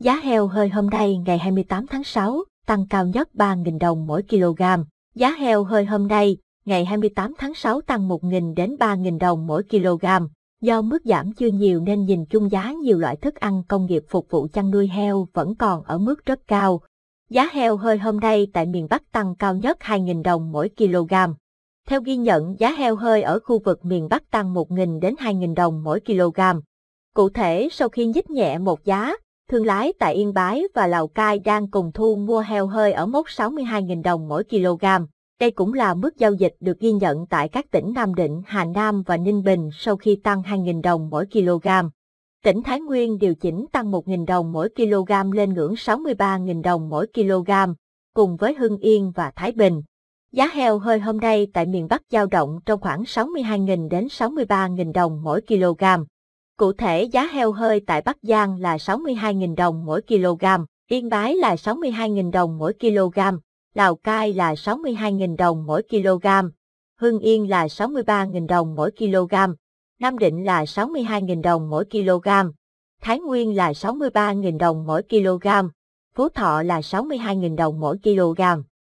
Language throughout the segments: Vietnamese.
Giá heo hơi hôm nay ngày 28 tháng 6 tăng cao nhất 3.000 đồng mỗi kg. Giá heo hơi hôm nay ngày 28 tháng 6 tăng 1.000 đến 3.000 đồng mỗi kg. Do mức giảm chưa nhiều nên nhìn chung giá nhiều loại thức ăn công nghiệp phục vụ chăn nuôi heo vẫn còn ở mức rất cao. Giá heo hơi hôm nay tại miền Bắc tăng cao nhất 2.000 đồng mỗi kg. Theo ghi nhận, giá heo hơi ở khu vực miền Bắc tăng 1.000 đến 2.000 đồng mỗi kg. Cụ thể, sau khi nhích nhẹ một giá, thương lái tại Yên Bái và Lào Cai đang cùng thu mua heo hơi ở mốc 62.000 đồng mỗi kg. Đây cũng là mức giao dịch được ghi nhận tại các tỉnh Nam Định, Hà Nam và Ninh Bình sau khi tăng 2.000 đồng mỗi kg. Tỉnh Thái Nguyên điều chỉnh tăng 1.000 đồng mỗi kg lên ngưỡng 63.000 đồng mỗi kg, cùng với Hưng Yên và Thái Bình. Giá heo hơi hôm nay tại miền Bắc giao động trong khoảng 62.000 đến 63.000 đồng mỗi kg. Cụ thể giá heo hơi tại Bắc Giang là 62.000 đồng mỗi kg, Yên Bái là 62.000 đồng mỗi kg, Lào Cai là 62.000 đồng mỗi kg, Hưng Yên là 63.000 đồng mỗi kg, Nam Định là 62.000 đồng mỗi kg, Thái Nguyên là 63.000 đồng mỗi kg, Phú Thọ là 62.000 đồng mỗi kg,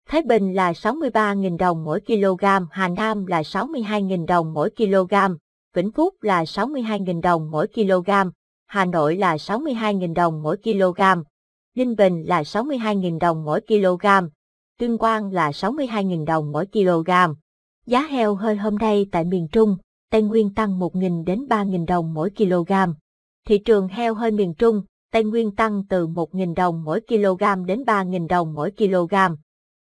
Thái Bình là 63.000 đồng mỗi kg, Hà Nam là 62.000 đồng mỗi kg, Vĩnh Phúc là 62.000 đồng mỗi kg, Hà Nội là 62.000 đồng mỗi kg, Ninh Bình là 62.000 đồng mỗi kg, Tuyên Quang là 62.000 đồng mỗi kg. Giá heo hơi hôm nay tại miền Trung, Tây Nguyên tăng 1.000 đến 3.000 đồng mỗi kg. Thị trường heo hơi miền Trung, Tây Nguyên tăng từ 1.000 đồng mỗi kg đến 3.000 đồng mỗi kg.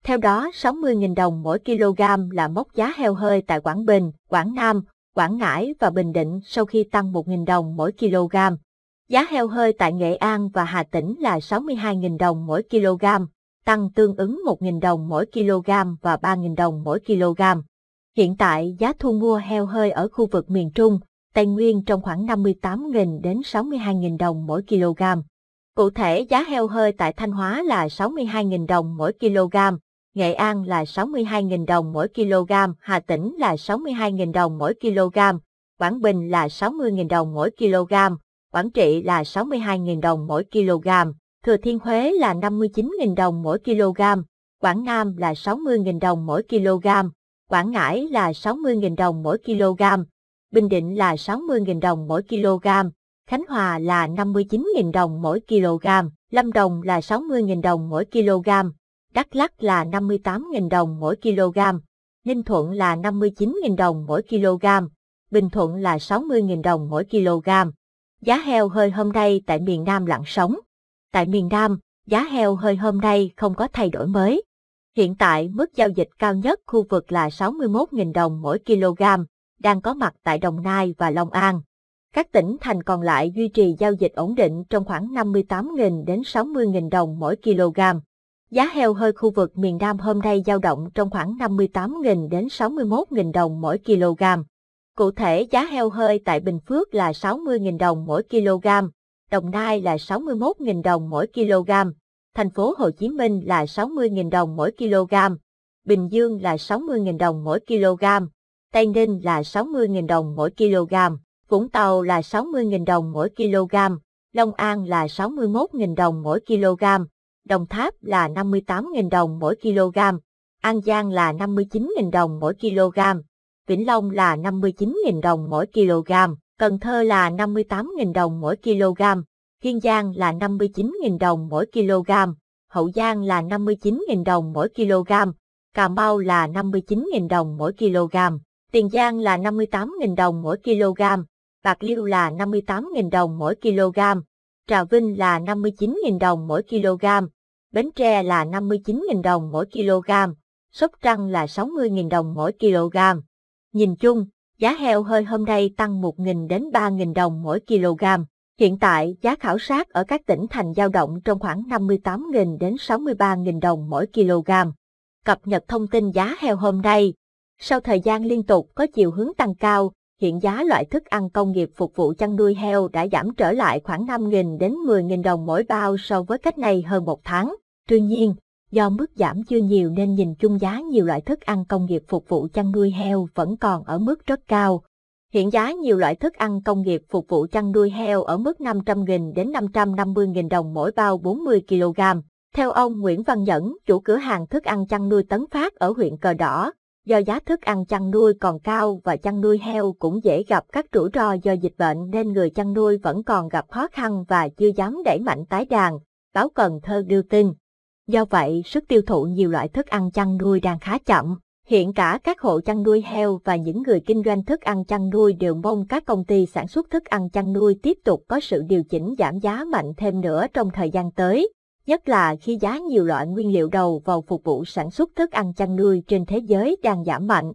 Theo đó, 60.000 đồng mỗi kg là mốc giá heo hơi tại Quảng Bình, Quảng Nam, Quảng Ngãi và Bình Định sau khi tăng 1.000 đồng mỗi kg. Giá heo hơi tại Nghệ An và Hà Tĩnh là 62.000 đồng mỗi kg, tăng tương ứng 1.000 đồng mỗi kg và 3.000 đồng mỗi kg. Hiện tại giá thu mua heo hơi ở khu vực miền Trung, Tây Nguyên trong khoảng 58.000 đến 62.000 đồng mỗi kg. Cụ thể giá heo hơi tại Thanh Hóa là 62.000 đồng mỗi kg, Nghệ An là 62.000 đồng mỗi kg, Hà Tĩnh là 62.000 đồng mỗi kg, Quảng Bình là 60.000 đồng mỗi kg, Quảng Trị là 62.000 đồng mỗi kg, Thừa Thiên Huế là 59.000 đồng mỗi kg, Quảng Nam là 60.000 đồng mỗi kg, Quảng Ngãi là 60.000 đồng mỗi kg, Bình Định là 60.000 đồng mỗi kg, Khánh Hòa là 59.000 đồng mỗi kg, Lâm Đồng là 60.000 đồng mỗi kg, Đắk lắc là 58.000 đồng mỗi kg, Ninh Thuận là 59.000 đồng mỗi kg, Bình Thuận là 60.000 đồng mỗi kg. Giá heo hơi hôm nay tại miền Nam lặng sóng. Tại miền Nam, giá heo hơi hôm nay không có thay đổi mới. Hiện tại mức giao dịch cao nhất khu vực là 61.000 đồng mỗi kg, đang có mặt tại Đồng Nai và Long An. Các tỉnh thành còn lại duy trì giao dịch ổn định trong khoảng 58.000 đến 60.000 đồng mỗi kg. Giá heo hơi khu vực miền Nam hôm nay giao động trong khoảng 58.000 đến 61.000 đồng mỗi kg. Cụ thể giá heo hơi tại Bình Phước là 60.000 đồng mỗi kg, Đồng Nai là 61.000 đồng mỗi kg, thành phố Hồ Chí Minh là 60.000 đồng mỗi kg, Bình Dương là 60.000 đồng mỗi kg, Tây Ninh là 60.000 đồng mỗi kg, Vũng Tàu là 60.000 đồng mỗi kg, Long An là 61.000 đồng mỗi kg. Đồng Tháp là 58.000 đồng mỗi kg, An Giang là 59.000 đồng mỗi kg, Vĩnh Long là 59.000 đồng mỗi kg, Cần Thơ là 58.000 đồng mỗi kg, Kiên Giang là 59.000 đồng mỗi kg, Hậu Giang là 59.000 đồng mỗi kg, Cà Mau là 59.000 đồng mỗi kg, Tiền Giang là 58.000 đồng mỗi kg, Bạc Liêu là 58.000 đồng mỗi kg, Trà Vinh là 59.000 đồng mỗi kg, Bến Tre là 59.000 đồng mỗi kg, Sóc Trăng là 60.000 đồng mỗi kg. Nhìn chung, giá heo hơi hôm nay tăng 1.000 đến 3.000 đồng mỗi kg. Hiện tại, giá khảo sát ở các tỉnh thành dao động trong khoảng 58.000 đến 63.000 đồng mỗi kg. Cập nhật thông tin giá heo hôm nay. Sau thời gian liên tục có chiều hướng tăng cao, hiện giá loại thức ăn công nghiệp phục vụ chăn nuôi heo đã giảm trở lại khoảng 5.000 đến 10.000 đồng mỗi bao so với cách này hơn một tháng. Tuy nhiên, do mức giảm chưa nhiều nên nhìn chung giá nhiều loại thức ăn công nghiệp phục vụ chăn nuôi heo vẫn còn ở mức rất cao. Hiện giá nhiều loại thức ăn công nghiệp phục vụ chăn nuôi heo ở mức 500.000 đến 550.000 đồng mỗi bao 40 kg. Theo ông Nguyễn Văn Nhẫn, chủ cửa hàng thức ăn chăn nuôi Tấn Phát ở huyện Cờ Đỏ, do giá thức ăn chăn nuôi còn cao và chăn nuôi heo cũng dễ gặp các rủi ro do dịch bệnh nên người chăn nuôi vẫn còn gặp khó khăn và chưa dám đẩy mạnh tái đàn, báo Cần Thơ đưa tin. Do vậy, sức tiêu thụ nhiều loại thức ăn chăn nuôi đang khá chậm. Hiện cả các hộ chăn nuôi heo và những người kinh doanh thức ăn chăn nuôi đều mong các công ty sản xuất thức ăn chăn nuôi tiếp tục có sự điều chỉnh giảm giá mạnh thêm nữa trong thời gian tới nhất là khi giá nhiều loại nguyên liệu đầu vào phục vụ sản xuất thức ăn chăn nuôi trên thế giới đang giảm mạnh.